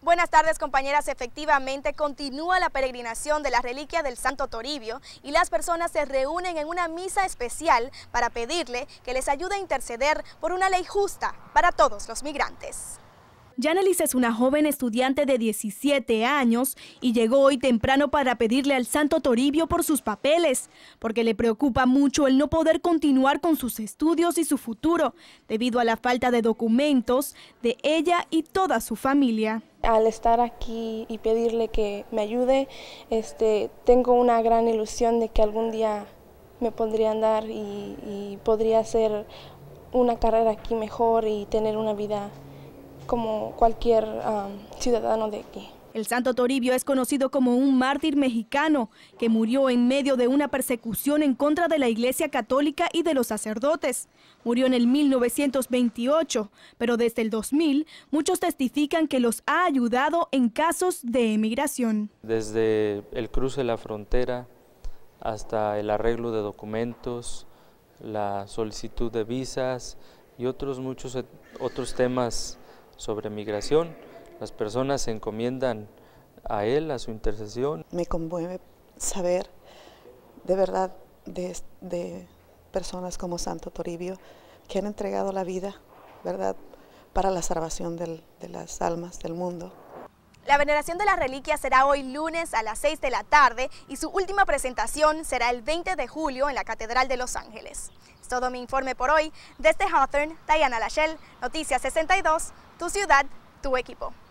Buenas tardes compañeras, efectivamente continúa la peregrinación de la reliquia del Santo Toribio y las personas se reúnen en una misa especial para pedirle que les ayude a interceder por una ley justa para todos los migrantes. Yanelis es una joven estudiante de 17 años y llegó hoy temprano para pedirle al Santo Toribio por sus papeles, porque le preocupa mucho el no poder continuar con sus estudios y su futuro, debido a la falta de documentos de ella y toda su familia. Al estar aquí y pedirle que me ayude, este, tengo una gran ilusión de que algún día me podría andar y, y podría hacer una carrera aquí mejor y tener una vida como cualquier ah, ciudadano de aquí. El santo Toribio es conocido como un mártir mexicano que murió en medio de una persecución en contra de la Iglesia Católica y de los sacerdotes. Murió en el 1928, pero desde el 2000 muchos testifican que los ha ayudado en casos de emigración. Desde el cruce de la frontera hasta el arreglo de documentos, la solicitud de visas y otros muchos otros temas sobre migración. Las personas se encomiendan a Él, a su intercesión. Me conmueve saber de verdad de, personas como Santo Toribio que han entregado la vida, ¿verdad?, para la salvación de las almas del mundo. La veneración de las reliquias será hoy lunes a las 6 de la tarde y su última presentación será el 20 de julio en la Catedral de Los Ángeles. Es todo mi informe por hoy. Desde Hawthorne, Diana Lachelle, Noticias 62, tu ciudad, tu equipo.